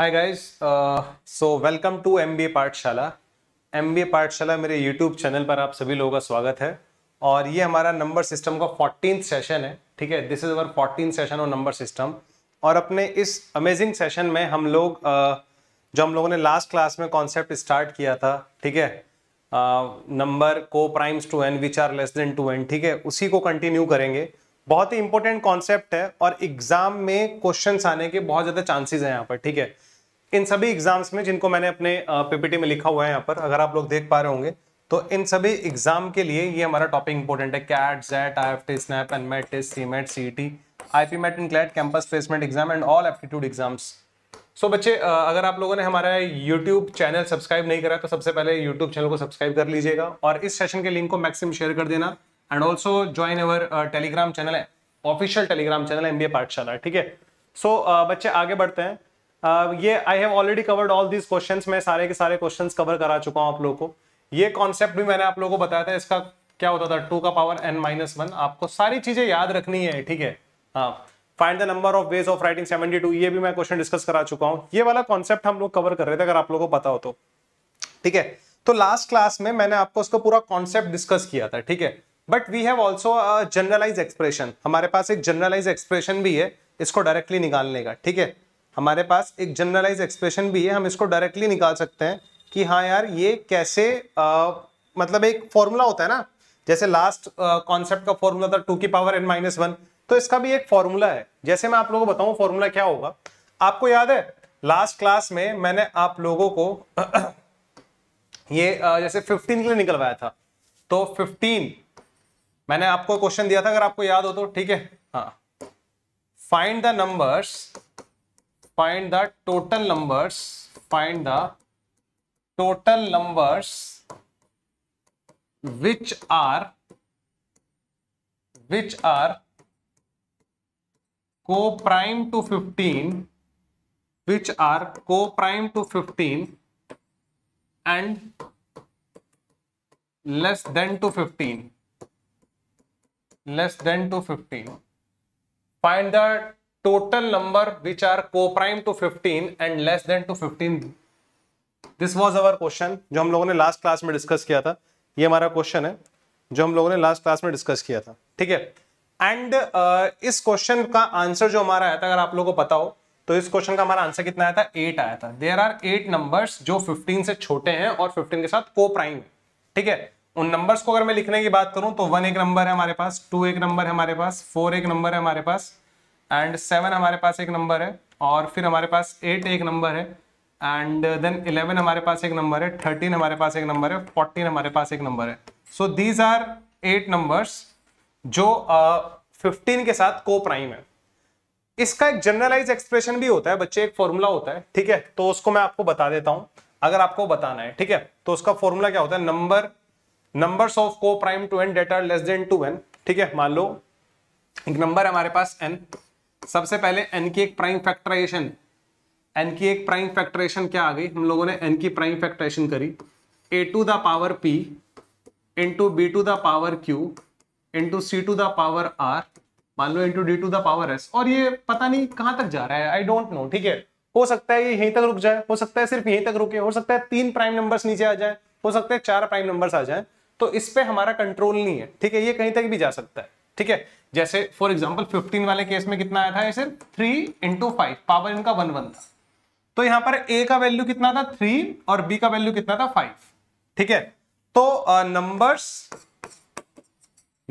Hi guys so welcome to M B Pathshala M B Pathshala मेरे YouTube channel पर आप सभी लोगों का स्वागत है और ये हमारा नंबर सिस्टम का फोर्टीन सेशन है ठीक है this is our fourteen session on number system और अपने इस अमेजिंग सेशन में हम लोग uh, जो हम लोगों ने लास्ट क्लास में कॉन्सेप्ट स्टार्ट किया था ठीक है नंबर uh, को primes to N which are less than to N ठीक है उसी को कंटिन्यू करेंगे बहुत ही इंपॉर्टेंट कॉन्सेप्ट है और एग्जाम में क्वेश्चन आने के बहुत ज़्यादा चांसेस हैं यहाँ पर ठीक है इन सभी एग्जाम्स में जिनको मैंने अपने पीपीटी में लिखा हुआ है यहाँ पर अगर आप लोग देख पा रहे होंगे तो इन सभी एग्जाम के लिए ये हमारा टॉपिक इंपॉर्टेंट है CAT XAT I F T SNAP N MAT test C MAT C T I P MAT in CLAT campus placement exam and all aptitude exams so बच्चे अगर आप लोगों ने हमारा यूट्यूब चैनल सब्सक्राइब नहीं करा तो सबसे पहले यूट्यूब चैनल को सब्सक्राइब कर लीजिएगा और इस सेशन के लिंक को मैक्सिमम शेयर कर देना and also join our Telegram channel है ऑफिशियल टेलीग्राम चैनल है एम बी पाठशाला ठीक है सो बच्चे आगे बढ़ते हैं ये I have already covered all these question मैं सारे के सारे क्वेश्चन कवर करा चुका हूँ आप लोगों को ये कॉन्सेप्ट भी मैंने आप लोगों को बताया था इसका क्या होता था टू का पावर एन माइनस वन आपको सारी चीजें याद रखनी है ठीक है हाँ find the number of ways of writing two ये भी मैं क्वेश्चन डिस्कस करा चुका हूँ ये वाला कॉन्सेप्ट हम लोग कवर कर रहे थे अगर आप लोगों को पता हो तो ठीक है तो लास्ट क्लास में मैंने आपको उसका पूरा कॉन्सेप्ट डिस्कस किया था ठीक है but we have also generalise expression हमारे पास एक जनरलाइज एक्सप्रेशन भी है इसको डायरेक्टली निकालने का ठीक है हमारे पास एक जनरलाइज एक्सप्रेशन भी है हम इसको डायरेक्टली निकाल सकते हैं कि हाँ यार ये कैसे आ, मतलब एक फॉर्मूला होता है ना जैसे लास्ट कॉन्सेप्ट का फॉर्मूला था टू की पावर एन माइनस वन तो इसका भी एक फॉर्मूला है जैसे मैं आप लोगों को बताऊं फॉर्मूला क्या होगा आपको याद है लास्ट क्लास में मैंने आप लोगों को ये जैसे 15 के लिए निकलवाया था तो 15 मैंने आपको क्वेश्चन दिया था अगर आपको याद हो तो ठीक है हाँ find the numbers find the total numbers find the total numbers which are which are co-prime to 15 which are co-prime to 15 and less than to 15 less than to 15 find the total number which are co-prime to 15 and less than to 15 this was our question जो हम लोगों ने last class में discuss किया था ये हमारा question है जो हम लोगों ने लास्ट क्लास में डिस्कस किया था ठीक है एंड uh, इस क्वेश्चन का आंसर जो हमारा आया था अगर आप लोगों को पता हो तो इस क्वेश्चन का हमारा आंसर कितना आया था एट आया था देर आर एट नंबर्स जो 15 से छोटे हैं और 15 के साथ को प्राइम ठीक है उन नंबर्स को अगर मैं लिखने की बात करूं तो वन एक नंबर है हमारे पास टू एक नंबर है हमारे पास फोर एक नंबर है हमारे पास एंड सेवन हमारे पास एक नंबर है और फिर हमारे पास एट एक नंबर है एंड देन इलेवन हमारे पास एक नंबर है थर्टीन हमारे पास एक नंबर है फोर्टीन हमारे पास एक नंबर है so these are eight numbers जो फिफ्टीन uh, के साथ को प्राइम है इसका एक जनरलाइज एक्सप्रेशन भी होता है बच्चे एक फॉर्मूला होता है ठीक है तो उसको मैं आपको बता देता हूं अगर आपको बताना है ठीक है तो उसका फॉर्मूला क्या होता है number numbers of coprime to N that are less than to N ठीक है मान लो एक नंबर हमारे पास एन सबसे पहले एन की एक प्राइम फैक्टराइजेशन एन की एक प्राइम फैक्टरेशन क्या आ गई हम लोगों ने एन की प्राइम फैक्टरेशन करी A to the power P into B to the power Q into C to the power R मान लो into D to the power S और ये पता नहीं कहां तक जा रहा है आई डोंट नो ठीक है हो सकता है ये यहीं तक रुक जाए हो सकता है सिर्फ यहीं तक रुके हो सकता है तीन प्राइम नंबर्स नीचे आ जाए हो सकता है चार प्राइम नंबर्स आ जाए तो इस पर हमारा कंट्रोल नहीं है ठीक है ये कहीं तक भी जा सकता है ठीक है जैसे फॉर एग्जाम्पल फिफ्टीन वाले केस में कितना आया था ये थ्री इंटू फाइव पावर इनका वन वन था तो यहां पर ए का वैल्यू कितना था थ्री और बी का वैल्यू कितना था फाइव ठीक है तो numbers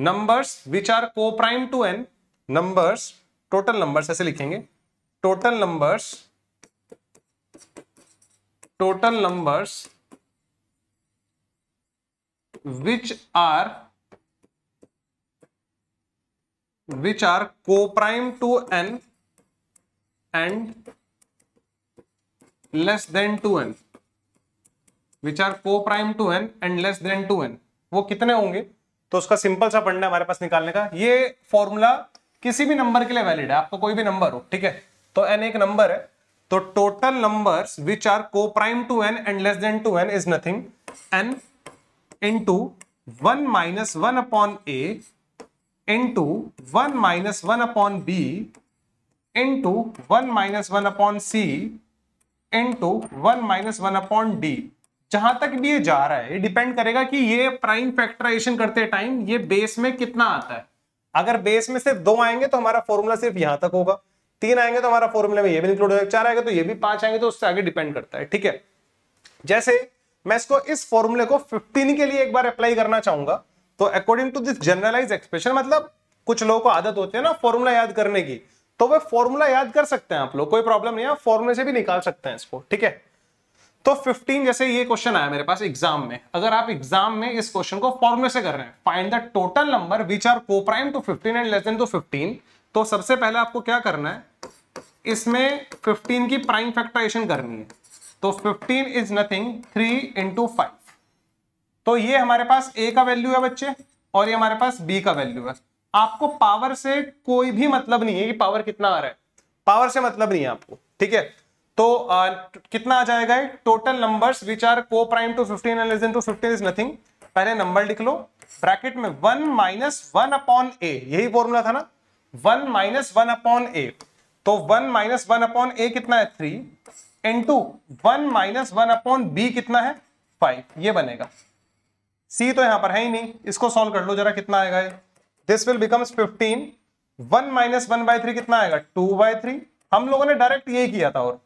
numbers which are coprime to N numbers total numbers ऐसे लिखेंगे total numbers total numbers which are which are coprime to n and less than 2n which are coprime to n and less than 2n वो कितने होंगे तो उसका simple सा पढ़ना हमारे पास निकालने का ये फॉर्मूला किसी भी नंबर के लिए वैलिड है आपको कोई भी नंबर हो ठीक है तो एन एक नंबर है तो total numbers which are coprime to N and less than to N is nothing N into one minus one upon A into one minus one upon B into one minus one upon C into one minus one upon D जहां तक भी ये जा रहा है ये depend करेगा कि ये प्राइम फैक्टराइजेशन करते टाइम ये बेस में कितना आता है अगर बेस में सिर्फ दो आएंगे तो हमारा फॉर्मूला सिर्फ यहां तक होगा तीन आएंगे तो हमारा फॉर्मूला में ये भी इंक्लूड होगा चार आएंगे तो ये भी पांच आएंगे तो उससे आगे डिपेंड करता है ठीक है जैसे मैं इसको इस फॉर्मूले को 15 के लिए एक बार अप्लाई करना चाहूंगा तो according to this generalise expression मतलब कुछ लोगों को आदत होती है ना फॉर्मूला याद करने की तो वह फॉर्मूला याद कर सकते हैं आप लोग कोई प्रॉब्लम नहीं है फॉर्मूले से भी निकाल सकते हैं इसको ठीक है तो 15 जैसे ये क्वेश्चन आया मेरे पास एग्जाम में अगर आप एग्जाम में इस क्वेश्चन को फॉर्मूले से कर रहे हैं find the total number which are coprime to 15 and less than to 15 तो सबसे पहले आपको क्या करना है इसमें 15 की प्राइम फैक्टराइजेशन करनी है तो 15 इज नथिंग 3 इंटू फाइव तो ये हमारे पास ए का वैल्यू है बच्चे और ये हमारे पास बी का वैल्यू है आपको पावर से कोई भी मतलब नहीं है कि पावर कितना आ रहा है पावर से मतलब नहीं है आपको ठीक है तो आ, कितना आ जाएगा total numbers which are coprime to fifteen to fifteen is nothing पहले नंबर लिख लो ब्रैकेट में one minus one upon A यही फॉर्मूला था ना one minus one upon A तो one minus one upon A कितना है three into one minus one upon B कितना है फाइव ये बनेगा सी तो यहां पर है ही नहीं इसको सॉल्व कर लो जरा कितना आएगा ये this will becomes fifteen one minus one by three कितना आएगा टू बाय थ्री हम लोगों ने डायरेक्ट ये किया था और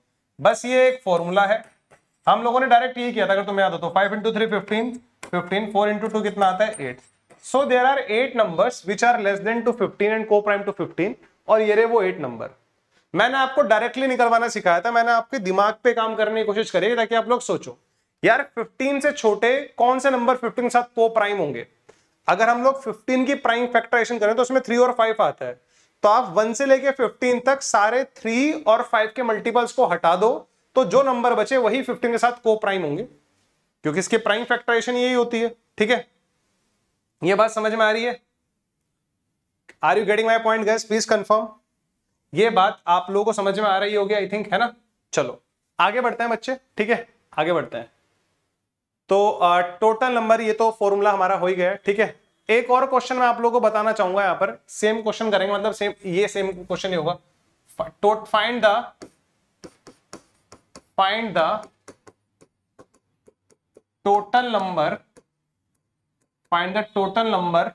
बस ये एक फॉर्मूला है हम लोगों ने डायरेक्ट ये किया था अगर तुम्हें याद हो तो five into three fifteen fifteen four into two कितना आता है eight so there are eight number which are less than to fifteen and coprime to fifteen और ये रे वो एट नंबर मैंने आपको डायरेक्टली निकलवाना सिखाया था मैंने आपके दिमाग पे काम करने की कोशिश करी ताकि आप लोग सोचो यार 15 से छोटे कौन से नंबर 15 के साथ को तो प्राइम होंगे अगर हम लोग 15 की प्राइम फैक्टराइजेशन करें तो उसमें थ्री और फाइव आता है तो आप वन से लेके 15 तक सारे थ्री और फाइव के मल्टीपल्स को हटा दो तो जो नंबर बचे वही 15 के साथ को प्राइम होंगे क्योंकि इसकी प्राइम फैक्टराइजेशन यही होती है ठीक है ये बात समझ में आ रही है are you getting my point guys please confirm ये बात आप लोगों को समझ में आ रही होगी आई थिंक है ना चलो आगे बढ़ते हैं बच्चे ठीक है आगे बढ़ते हैं तो टोटल नंबर ये तो फॉर्मूला हमारा हो ही गया ठीक है एक और क्वेश्चन मैं आप लोगों को बताना चाहूंगा यहां पर सेम क्वेश्चन करेंगे मतलब सेम ये सेम क्वेश्चन ही होगा tot find the find the total number find the total number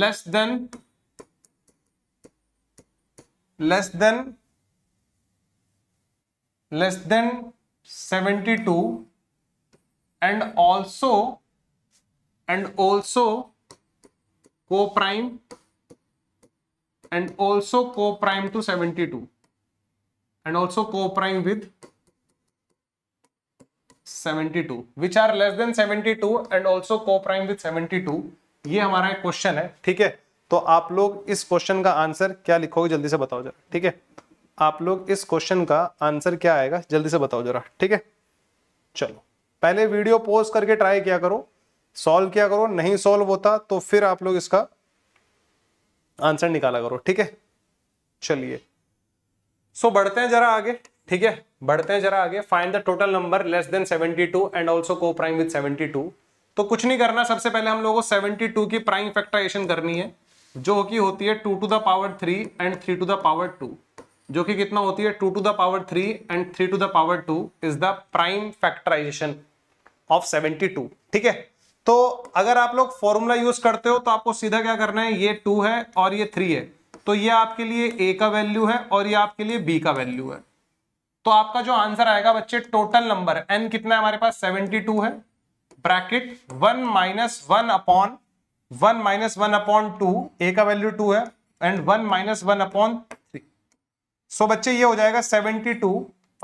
less than less than less than 72 and also and also co-prime and also co-prime to 72 and also co-prime with 72 which are less than 72 and also co-prime with 72 ये हमारा एक question है ठीक है तो आप लोग इस क्वेश्चन का आंसर क्या लिखोगे जल्दी से बताओ जरा ठीक है आप लोग इस क्वेश्चन का आंसर क्या आएगा जल्दी से बताओ जरा ठीक है चलो पहले वीडियो पोज करके ट्राई किया करो सॉल्व किया करो नहीं सॉल्व होता तो फिर आप लोग इसका आंसर निकाला करो ठीक है चलिए सो बढ़ते हैं जरा आगे ठीक है बढ़ते हैं जरा आगे find the total number less than 72 and also coprime with 72 तो कुछ नहीं करना सबसे पहले हम लोगों को टू की प्राइम फैक्टराइजेशन करनी है जो कि होती है two to the power three and three to the power two जो कि कितना होती है two to the power three and three to the power two is the prime factorisation of 72 ठीक है तो अगर आप लोग फॉर्मूला यूज करते हो तो आपको सीधा क्या करना है ये टू है और ये थ्री है तो ये आपके लिए ए का वैल्यू है और ये आपके लिए बी का वैल्यू है तो आपका जो आंसर आएगा बच्चे टोटल नंबर एन कितना है हमारे पास 72 है bracket one minus one upon one minus one upon two A का वैल्यू टू है and one minus one upon three so बच्चे ये हो जाएगा सेवेंटी टू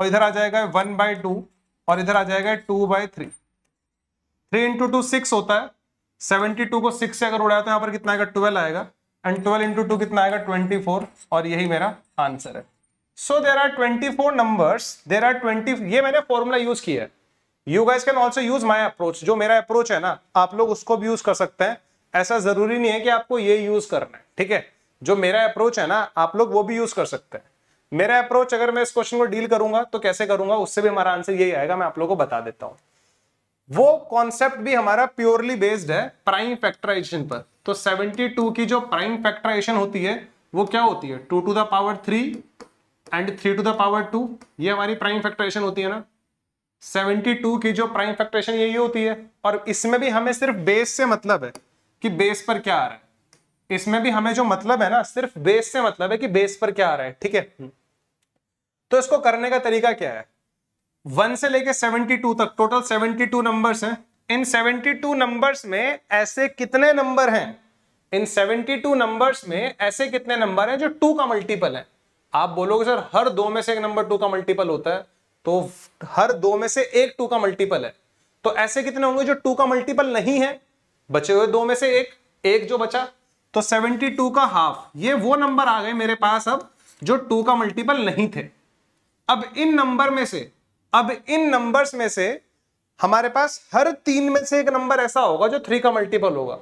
और इधर आ जाएगा वन बाय टू और इधर आ जाएगा two by three three into two six होता है सेवेंटी टू को सिक्स से अगर उड़ाया तो यहाँ पर कितना आएगा ट्वेल्व आएगा एंड ट्वेल्व इंटू टू कितना आएगा ट्वेंटी फोर और यही मेरा आंसर है so there are twenty four number there are twenty ये मैंने फॉर्मूला यूज किया है you guys can also use my approach जो मेरा अप्रोच है ना आप लोग उसको भी यूज कर सकते हैं ऐसा जरूरी नहीं है कि आपको ये यूज करना है ठीक है जो मेरा अप्रोच है ना आप लोग वो भी यूज कर सकते हैं मेरा अप्रोच अगर मैं इस क्वेश्चन को डील करूंगा तो कैसे करूंगा उससे भी हमारा आंसर यही आएगा मैं आप लोगों को बता देता हूं वो कॉन्सेप्ट भी हमारा प्योरली बेस्ड है प्राइम फैक्टराइजेशन पर तो 72 की जो प्राइम फैक्टराइजेशन होती है वो क्या होती है two to the power three and three to the power two ये हमारी प्राइम फैक्टराइजेशन होती है ना 72 की जो प्राइम फैक्टराइजेशन यही होती है और इसमें भी हमें सिर्फ बेस से मतलब है कि बेस पर क्या आ रहा है इसमें भी हमें जो मतलब है ना सिर्फ बेस से मतलब है कि बेस पर क्या आ रहा है ठीक है तो इसको करने का तरीका क्या है वन से लेके सेवेंटी टू तक टोटल सेवेंटी टू नंबर है इन सेवेंटी टू नंबर्स में ऐसे कितने नंबर हैं इन सेवेंटी टू नंबर्स में ऐसे कितने नंबर हैं जो टू का मल्टीपल है आप बोलोगे सर हर दो में से एक नंबर टू का मल्टीपल होता है तो हर दो में से एक टू का मल्टीपल है तो ऐसे कितने होंगे जो टू का मल्टीपल नहीं है बचे हुए दो में से एक एक जो बचा तो 72 का हाफ ये वो नंबर आ गए मेरे पास अब जो टू का मल्टीपल नहीं थे अब इन नंबर में से अब इन नंबर्स में से हमारे पास हर तीन में से एक नंबर ऐसा होगा जो थ्री का मल्टीपल होगा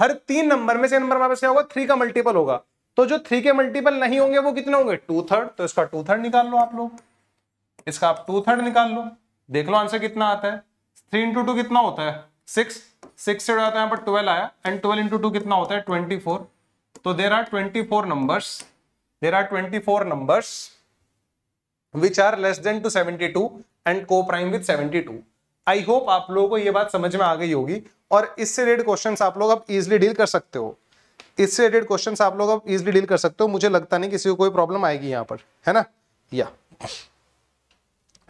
हर तीन नंबर में से नंबर हमारे पास क्या होगा थ्री का मल्टीपल होगा तो जो थ्री के मल्टीपल नहीं होंगे वो कितने होंगे टू थर्ड तो इसका टू थर्ड निकाल लो आप लोग इसका आप टू थर्ड निकाल लो देख लो आंसर कितना आता है थ्री इंटू टू कितना होता है सिक्स सिक्स से जाता है तो यहाँ पर ट्वेल्व आया एंड ट्वेल्व इंटू टू कितना होता है ट्वेंटी फोर तो there are twenty four numbers there are twenty four numbers which are less than to seventy two and coprime with seventy two I hope आप लोगों को यह बात समझ में आ गई होगी और इससे रिलेटेड क्वेश्चन आप लोग अब इजिली डील कर सकते हो इससे रिलेटेड क्वेश्चन आप लोग अब इजिली डील कर सकते हो मुझे लगता नहीं किसी को कोई प्रॉब्लम आएगी यहां पर है ना या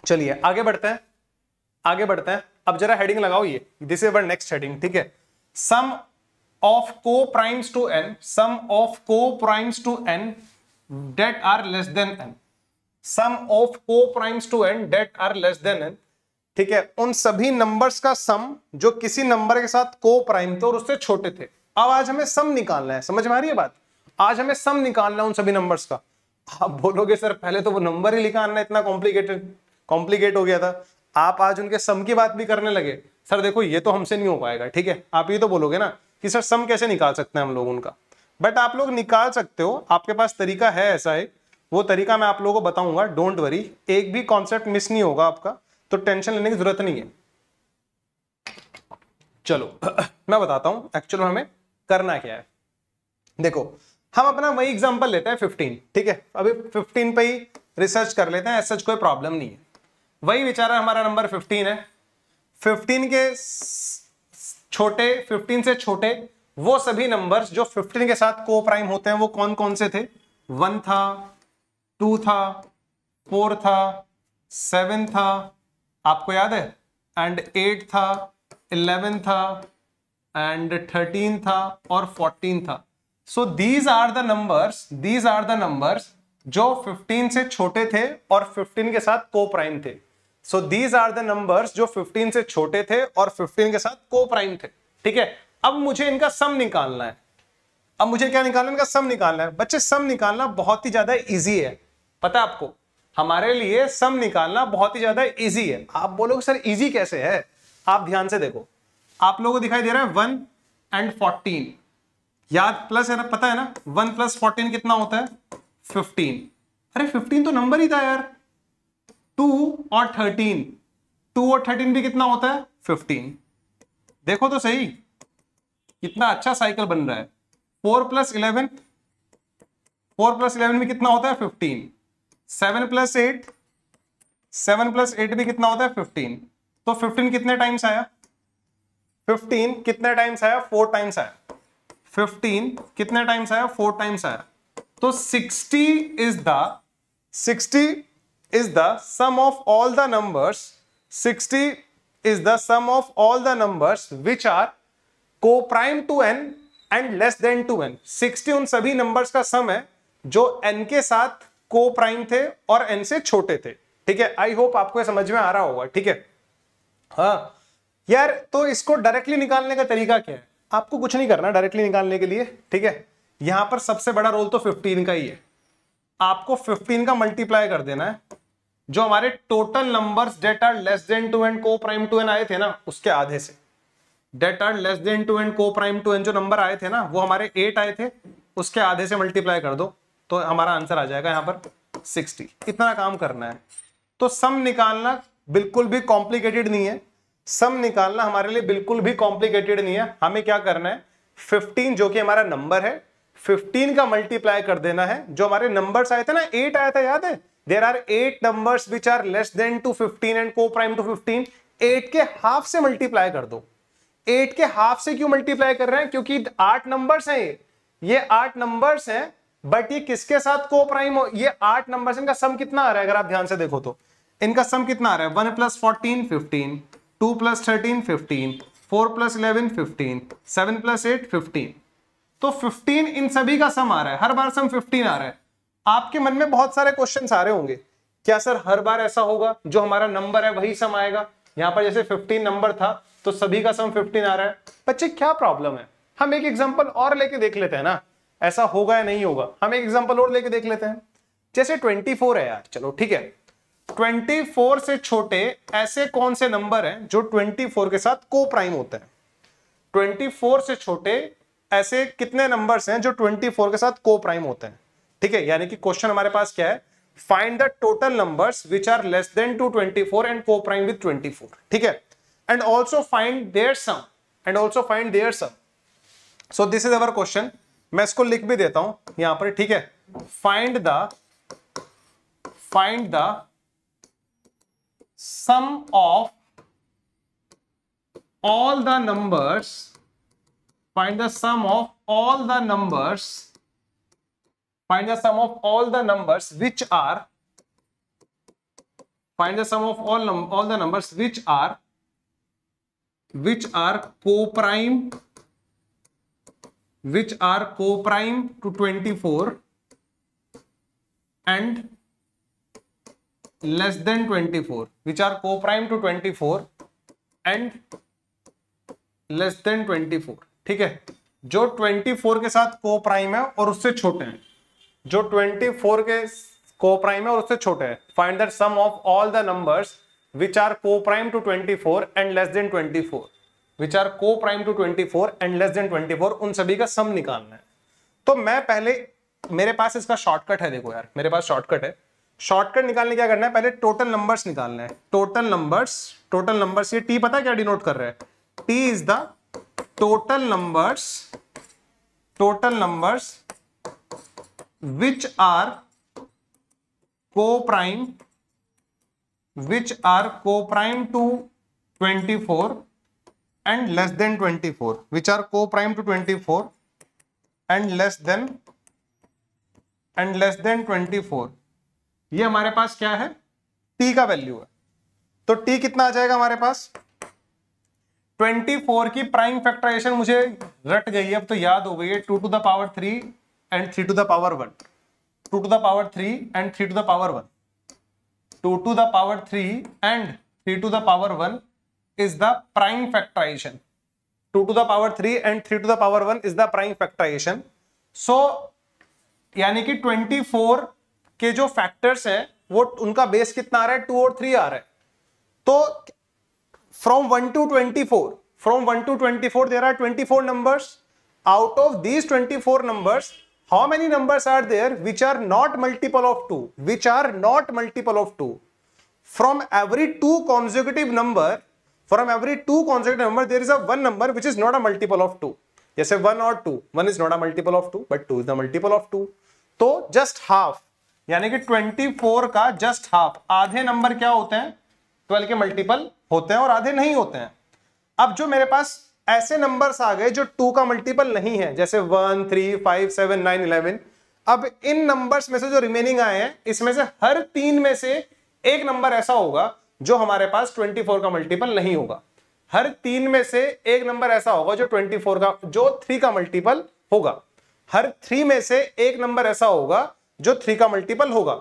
चलिए आगे बढ़ते हैं आगे बढ़ते हैं अब जरा हेडिंग लगाओ ये this is our next heading ठीक है सम ऑफ को primes to n sum of को primes to N that are less than n sum of को primes to N that are less than n ठीक है उन सभी नंबर्स का सम जो किसी नंबर के साथ को प्राइम थे और उससे छोटे थे अब आज हमें सम निकालना है समझ में आ रही है बात आज हमें सम निकालना है उन सभी नंबर्स का आप बोलोगे सर पहले तो वो नंबर ही लिखा आना इतना कॉम्प्लिकेटेड कॉम्प्लिकेट हो गया था आप आज उनके सम की बात भी करने लगे सर देखो ये तो हमसे नहीं हो पाएगा ठीक है आप ये तो बोलोगे ना कि सर सम कैसे निकाल सकते हैं हम लोग उनका बट आप लोग निकाल सकते हो आपके पास तरीका है ऐसा एक वो तरीका मैं आप लोगों को बताऊंगा डोंट वरी एक भी कॉन्सेप्ट मिस नहीं होगा आपका तो टेंशन लेने की जरूरत नहीं है चलो मैं बताता हूं एक्चुअल हमें करना क्या है देखो हम अपना वही एग्जाम्पल लेते हैं 15 ठीक है अभी फिफ्टीन पे ही रिसर्च कर लेते हैं ऐसा कोई प्रॉब्लम नहीं है वही बेचारा हमारा नंबर फिफ्टीन है फिफ्टीन के छोटे फिफ्टीन से छोटे वो सभी नंबर्स जो फिफ्टीन के साथ को प्राइम होते हैं वो कौन कौन से थे वन था टू था फोर था सेवन था आपको याद है एंड एट था इलेवन था एंड थर्टीन था और फोर्टीन था so these are the numbers these are the numbers जो फिफ्टीन से छोटे थे और फिफ्टीन के साथ को प्राइम थे so these are the numbers जो फिफ्टीन से छोटे थे और फिफ्टीन के साथ को प्राइम थे ठीक है अब मुझे इनका सम निकालना है अब मुझे क्या निकालना है इनका सम निकालना है बच्चे सम निकालना बहुत ही ज्यादा ईजी है पता आपको हमारे लिए सम निकालना बहुत ही ज्यादा इजी है आप बोलोगे सर इजी कैसे है आप ध्यान से देखो आप लोगों को दिखाई दे रहा है वन एंड फोर्टीन याद प्लस है ना पता है ना वन प्लस फोर्टीन कितना होता है फिफ्टीन अरे फिफ्टीन तो नंबर ही था यार टू और थर्टीन टू और थर्टीन भी कितना होता है फिफ्टीन देखो तो सही कितना अच्छा साइकिल बन रहा है four plus eleven four plus eleven भी कितना होता है fifteen seven plus eight seven plus eight भी कितना होता है फिफ्टीन तो फिफ्टीन कितने टाइम्स आया फिफ्टीन कितने टाइम्स आया फोर टाइम्स आया फिफ्टीन कितने टाइम्स आया फोर टाइम्स आया तो sixty is the sixty is the sum of all the numbers sixty is the sum of all the numbers which are coprime to N and less than to n sixty उन सभी numbers का सम है जो N के साथ coprime थे और N से छोटे थे ठीक है आई होप आपको समझ में आ रहा होगा ठीक है हाँ यार तो इसको डायरेक्टली निकालने का तरीका क्या है आपको कुछ नहीं करना डायरेक्टली निकालने के लिए ठीक है यहां पर सबसे बड़ा रोल तो 15 का ही है आपको 15 का मल्टीप्लाई कर देना है जो हमारे total numbers that are less than to and coprime to n आए थे ना उसके आधे से that are less than to and coprime to n जो नंबर आए थे ना वो हमारे एट आए थे उसके आधे से मल्टीप्लाई कर दो तो हमारा आंसर आ जाएगा यहां पर सिक्सटी इतना काम करना है तो सम निकालना बिल्कुल भी कॉम्प्लिकेटेड नहीं है सम निकालना हमारे लिए बिल्कुल भी कॉम्प्लिकेटेड नहीं है हमें क्या करना है फिफ्टीन जो कि हमारा नंबर है फिफ्टीन का मल्टीप्लाई कर देना है जो हमारे नंबर्स आए थे ना एट आया था याद है there are eight number which are less than to fifteen and coprime to fifteen eight के हाफ से मल्टीप्लाई कर दो एट के हाफ से क्यों मल्टीप्लाई कर रहे हैं क्योंकि आठ नंबर्स हैं ये ये आठ नंबर्स हैं बट ये किसके साथ को प्राइम हो ये आठ नंबर इनका सम कितना आ रहा है अगर आप ध्यान से देखो तो इनका सम कितना आ रहा है one plus fourteen fifteen two plus thirteen fifteen four plus eleven fifteen seven plus eight fifteen तो फिफ्टीन इन सभी का सम आ रहा है हर बार सम फिफ्टीन आ रहा है आपके मन में बहुत सारे क्वेश्चन आ रहे होंगे क्या सर हर बार ऐसा होगा जो हमारा नंबर है वही सम आएगा यहाँ पर जैसे फिफ्टीन नंबर था तो सभी का सम फिफ्टीन आ रहा है बच्चे क्या प्रॉब्लम है हम एक एग्जाम्पल और लेके देख लेते हैं ना ऐसा होगा या नहीं होगा हम एक एग्जाम्पल और लेके देख लेते हैं जैसे 24 है यार चलो ठीक है 24 से छोटे ऐसे कौन से नंबर हैं जो 24 के साथ को प्राइम होते हैं 24 से छोटे ऐसे कितने नंबर्स हैं जो 24 के साथ को प्राइम होते हैं ठीक है यानी कि क्वेश्चन हमारे पास क्या है find the total number which are less than to twenty four and coprime with twenty four ठीक है and also find their sum and also find their sum so this is our question मैं इसको लिख भी देता हूं यहां पर ठीक है find the find the sum of all the numbers find the sum of all the numbers find the sum of all the numbers which are find the sum of all all the numbers which are which are coprime which are co-prime to 24 and less than 24 which are co-prime to 24 and less than 24 ठीक है जो 24 के साथ co-prime है और उससे छोटे हैं जो 24 के co-prime है और उससे छोटे हैं find the sum of all the numbers which are co-prime to 24 and less than 24 which are coprime to four and less than twenty four उन सभी का सम निकालना है तो मैं पहले मेरे पास इसका शॉर्टकट है देखो यार मेरे पास शॉर्टकट है शॉर्टकट निकालने क्या करना है पहले टोटल नंबर्स निकालना है टोटल नंबर्स टोटल नंबर्स ये टी पता है क्या डिनोट कर रहे हैं T is the total numbers total numbers which are coprime which are coprime to four and less and four which are coprime to twenty four and less than and less than twenty four यह हमारे पास क्या है T का value है तो T कितना आ जाएगा हमारे पास ट्वेंटी फोर की प्राइम फैक्टराइजेशन मुझे रट गई अब तो याद हो गई है two to the power three and three to the power one two to the power three and three to the power one two to the power three and three to the power one is the prime factorization two to the power 3 and 3 to the power 1 is the prime factorization so यानी कि twenty four के जो factors हैं वो उनका base कितना आ रहा है 2 और 3 आ रहा है तो from 1 to 24 from 1 to 24 for there are twenty four number out of these twenty four number how many number are there which are not multiple of two which are not multiple of two from every two consecutive number from every two consecutive number there is an number which is not a multiple of two जैसे one और two one is not a multiple of two but two is the multiple of two तो just half यानी कि twenty four का just half आधे नंबर क्या होते हैं ट्वेल्व के मल्टीपल होते हैं और आधे नहीं होते हैं अब जो मेरे पास ऐसे नंबर्स आ गए जो टू का मल्टीपल नहीं है जैसे one three five seven nine eleven अब इन नंबर्स में से जो रिमेनिंग आए हैं इसमें से हर तीन में से एक नंबर ऐसा होगा जो हमारे पास 24 का मल्टीपल नहीं होगा हर तीन में से एक नंबर ऐसा होगा जो 24 का जो थ्री का मल्टीपल होगा हर थ्री में से एक नंबर ऐसा होगा जो थ्री का मल्टीपल होगा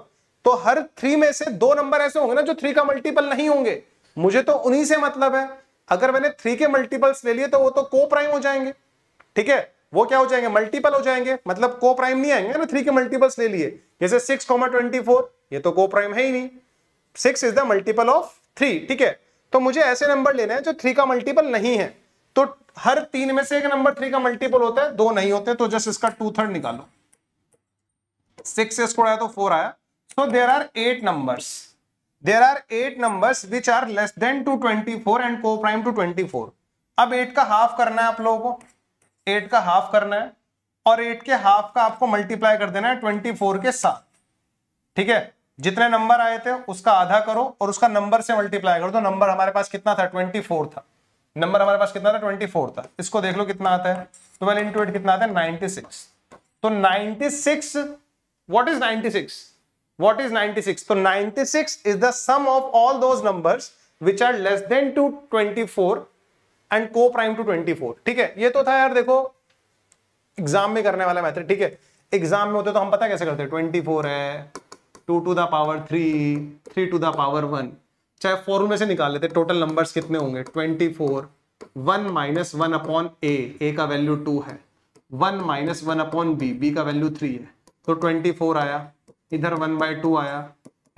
तो हर थ्री में से दो नंबर ऐसे होंगे ना जो थ्री का मल्टीपल नहीं होंगे मुझे तो उन्हीं से मतलब है अगर मैंने थ्री के मल्टीपल्स ले लिए तो वो तो को प्राइम हो जाएंगे ठीक है वो क्या हो जाएंगे मल्टीपल हो जाएंगे मतलब को प्राइम नहीं आएंगे ना थ्री के मल्टीपल्स ले लिए जैसे सिक्स कॉमा ट्वेंटी फोर ये तो को प्राइम है ही नहीं six is the multiple of three ठीक है तो मुझे ऐसे नंबर लेने हैं जो थ्री का मल्टीपल नहीं है तो हर तीन में से एक नंबर थ्री का मल्टीपल होता है दो नहीं होते तो जस्ट इसका टू थर्ड निकालो सिक्स से स्क्वायर तो आया तो फोर आया so there are eight number there are eight number which are less than to twenty four and coprime to twenty four अब एट का हाफ करना है आप लोगों को एट का हाफ करना है और एट के हाफ का आपको मल्टीप्लाई कर देना है ट्वेंटी फोर के साथ ठीक है जितने नंबर आए थे उसका आधा करो और उसका नंबर से मल्टीप्लाई करो तो नंबर हमारे पास कितना था ट्वेंटी फोर था नंबर हमारे पास कितना था ट्वेंटी फोर था इसको देख लो कितना आता है ट्वेल्व इंटू एट कितना आता है नाइनटी सिक्स तो ninety six what is ninety six what is ninety six तो ninety six is the sum of all those number which are less than to twenty four and coprime to twenty four ठीक है ये तो था यार देखो exam में करने वाला मैथड ठीक है एग्जाम में होते तो हम पता कैसे करते ट्वेंटी फोर है two to the power three three to the power one चाहे फोर में से निकाल लेते टोटल नंबर्स कितने होंगे twenty four one minus one upon A A का वैल्यू टू है one minus one upon B B का वैल्यू थ्री है तो ट्वेंटी फोर आया इधर वन बाय टू आया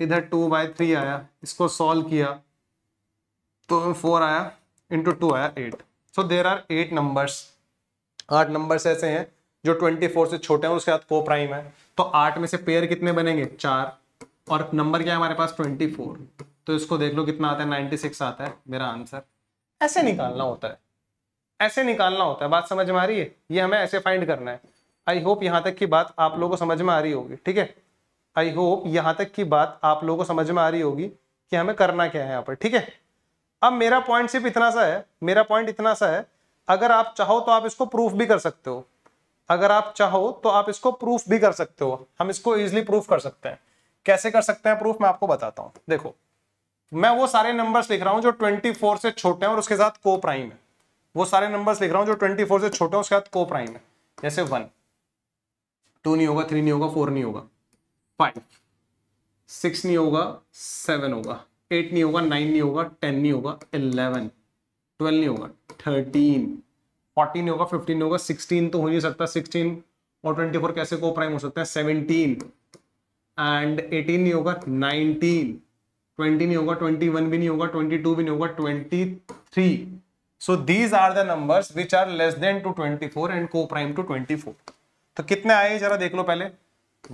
इधर टू बाय थ्री आया इसको सॉल्व किया तो फोर आया इंटू टू आया eight so there are eight numbers आठ नंबर्स ऐसे हैं जो ट्वेंटी फोर से छोटे हैं उसके बाद को प्राइम है तो आठ में से पेयर कितने बनेंगे चार और नंबर क्या है हमारे पास ट्वेंटी फोर तो इसको देख लो कितना आता है नाइन्टी सिक्स आता है मेरा आंसर ऐसे निकालना होता है ऐसे निकालना होता है बात समझ में आ रही है ये हमें ऐसे फाइंड करना है आई होप यहाँ तक की बात आप लोगों को समझ में आ रही होगी ठीक है आई होप यहाँ तक की बात आप लोगों को समझ में आ रही होगी कि हमें करना क्या है यहाँ पर ठीक है अब मेरा पॉइंट सिर्फ इतना सा है मेरा पॉइंट इतना सा है अगर आप चाहो तो आप इसको प्रूफ भी कर सकते हो अगर आप चाहो तो आप इसको प्रूफ भी कर सकते हो हम इसको ईजिली प्रूफ कर सकते हैं कैसे कर सकते हैं प्रूफ मैं आपको बताता हूं देखो मैं वो सारे नंबर्स लिख रहा हूं जो 24 से छोटे हैं और उसके साथ को प्राइम है वो सारे नंबर्स लिख रहा हूं जो 24 से छोटे हैं उसके साथ को प्राइम है जैसे वन टू नहीं होगा थ्री नहीं होगा फोर नहीं होगा फाइव सिक्स नहीं होगा सेवन होगा एट नहीं होगा नाइन नहीं होगा टेन नहीं होगा इलेवन ट्वेल्व नहीं होगा थर्टीन फोर्टीन नहीं होगा फिफ्टीन नहीं होगा सिक्सटीन तो हो नहीं सकता सिक्सटीन और ट्वेंटी फोर कैसे को प्राइम हो सकता है सेवनटीन एंड एटीन नहीं होगा नाइनटीन ट्वेंटी नहीं होगा ट्वेंटी वन भी नहीं होगा ट्वेंटी टू भी नहीं होगा twenty three so these are the numbers which are less than to twenty four and coprime to twenty four तो कितने आए जरा देख लो पहले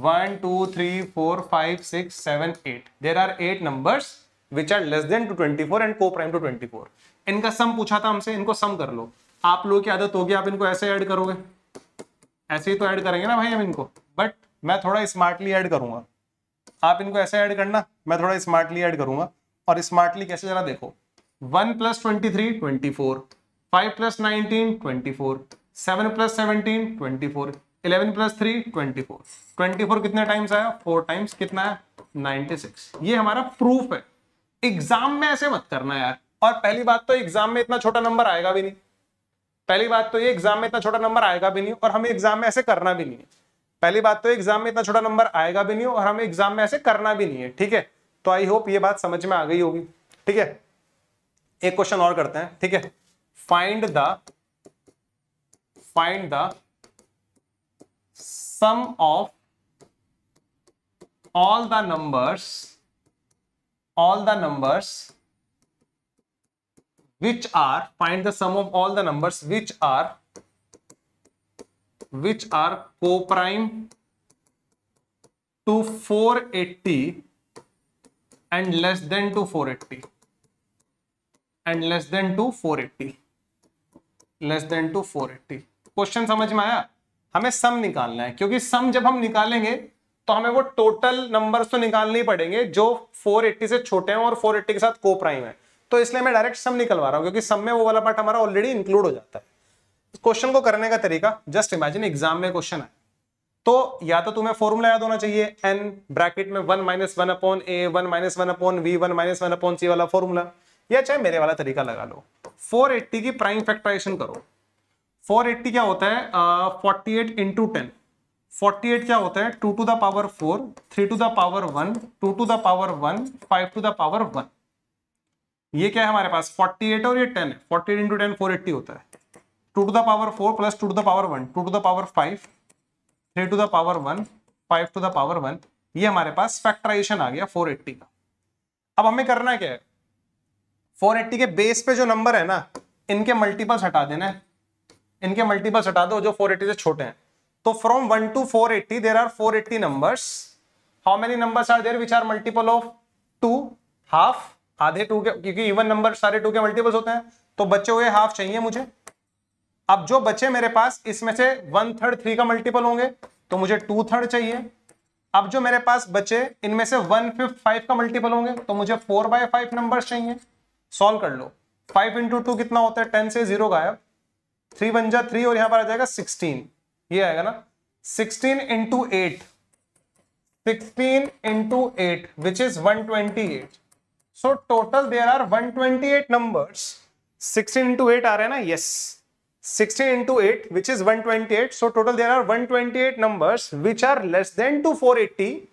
one two three four five six seven eight there are eight numbers which are less than to twenty four and coprime to twenty four इनका sum पूछा था हमसे इनको सम कर लो आप लोगों की आदत होगी आप इनको ऐसे ऐड करोगे ऐसे ही तो ऐड करेंगे ना भाई हम इनको बट मैं थोड़ा स्मार्टली ऐड करूंगा आप इनको ऐसे ऐड करना मैं थोड़ा स्मार्टली ऐड करूंगा और स्मार्टली कैसे जरा देखो one plus twenty three twenty four five plus nineteen twenty four seven plus seventeen twenty four eleven plus three twenty four twenty four कितने टाइम्स आया फोर टाइम्स कितना है नाइनटी सिक्स ये हमारा प्रूफ है एग्जाम में ऐसे मत करना यार और पहली बात तो एग्जाम में इतना छोटा नंबर आएगा भी नहीं पहली बात तो ये एग्जाम में इतना छोटा नंबर आएगा भी नहीं और हमें एग्जाम में ऐसे करना भी नहीं है पहली बात तो एग्जाम में इतना छोटा नंबर आएगा भी नहीं और हमें एग्जाम में ऐसे करना भी नहीं है ठीक है तो आई होप ये बात समझ में आ गई होगी ठीक है एक क्वेश्चन और करते हैं ठीक है find the find the sum of all the numbers all the numbers which are find the sum of all the numbers which are to four eighty and less 480 to four eighty and 480 than to four eighty 480 than to four 480 question समझ में आया हमें सम निकालना है क्योंकि सम जब हम निकालेंगे तो हमें वो टोटल नंबर्स तो निकालने ही पड़ेंगे जो 480 से छोटे हैं और 480 के साथ को प्राइम है तो इसलिए मैं डायरेक्ट सम निकलवा रहा हूं क्योंकि सम में वो वाला पार्ट हमारा ऑलरेडी इंक्लूड हो जाता है क्वेश्चन को करने का तरीका जस्ट इमेजिन एग्जाम में क्वेश्चन है तो या तो तुम्हें फॉर्मूला याद होना चाहिए एन ब्रैकेट में one minus one upon A one minus one upon B one minus one upon C वाला फॉर्मूला या चाहे मेरे वाला तरीका लगा लो 480 तो की प्राइम फैक्टराइजेशन करो 480 क्या होता है forty eight into ten forty eight क्या होता है two to the power four three to the power one two to the power one five to the power one ये क्या है हमारे पास फोर्टी एट और ये टेन है forty eight into ten four eighty होता है two to the power four plus two to the power one two to the power five three to the power one five to the power one ये हमारे पास factorisation आ गया four eighty का अब हमें करना क्या है फोर एट्टी के बेस पे जो नंबर है ना इनके मल्टीपल्स हटा देना है इनके मल्टीपल्स हटा दो जो 480 से छोटे हैं तो from one to 480 there are four eighty number how many number are there which are multiple of two half आधे टू के क्योंकि इवन नंबर सारे टू के मल्टीपल्स होते हैं तो बचे हुए हाफ चाहिए मुझे अब जो बचे मेरे पास इसमें से वन थर्ड थ्री का मल्टीपल होंगे तो मुझे टू थर्ड चाहिए अब जो मेरे पास बचे इनमें से वन फिफ्थ फाइव का मल्टीपल होंगे तो मुझे फोर बाय फाइव नंबर चाहिए सॉल्व कर लो फाइव इंटू टू कितना होता है टेन से जीरो गायब थ्री वन जा थ्री और यहां पर आ जाएगा सिक्सटीन ये आएगा ना sixteen into eight sixteen into eight which is one twenty eight so total there are one twenty eight number sixteen into eight आ रहे हैं ना yes yes. 16 into 8 which is 128 so total there are 128 numbers which are less than to 480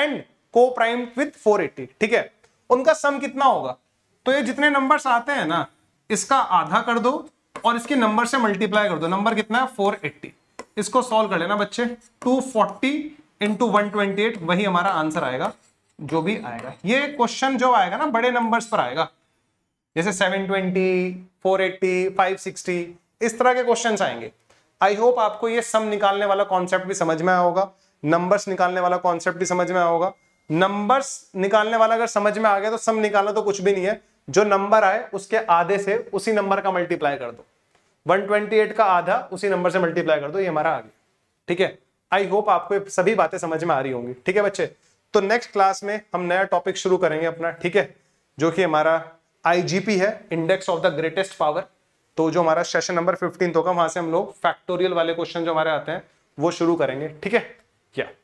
and co-primed with 480 ठीक है उनका सम कितना होगा तो ये जितने नंबर्स आते हैं ना इसका आधा कर दो और इसके नंबर से मल्टीप्लाई कर दो नंबर कितना है 480 इसको सॉल्व कर लेना बच्चे 240 into 128 वही हमारा आंसर आएगा जो भी आएगा ये क्वेश्चन जो आएगा ना बड़े नंबर्स पर आएगा जैसे 720, 480, 560 इस तरह के क्वेश्चन आएंगे आई होप आपको ये सम निकालने वाला कॉन्सेप्ट भी समझ में आया होगा नंबर्स निकालने वाला कॉन्सेप्ट भी समझ में आया होगा नंबर्स निकालने वाला अगर समझ में आ गया तो सम निकालना तो कुछ भी नहीं है जो नंबर आए उसके आधे से उसी नंबर का मल्टीप्लाई कर दो 128 का आधा उसी नंबर से मल्टीप्लाई कर दो ये हमारा आ गया ठीक है आई होप आपको सभी बातें समझ में आ रही होंगी ठीक है बच्चे तो नेक्स्ट क्लास में हम नया टॉपिक शुरू करेंगे अपना ठीक है जो कि हमारा आई है index of the greatest power तो जो हमारा सेशन नंबर फिफ्टीन होगा वहां से हम लोग फैक्टोरियल वाले क्वेश्चन जो हमारे आते हैं वो शुरू करेंगे ठीक है क्या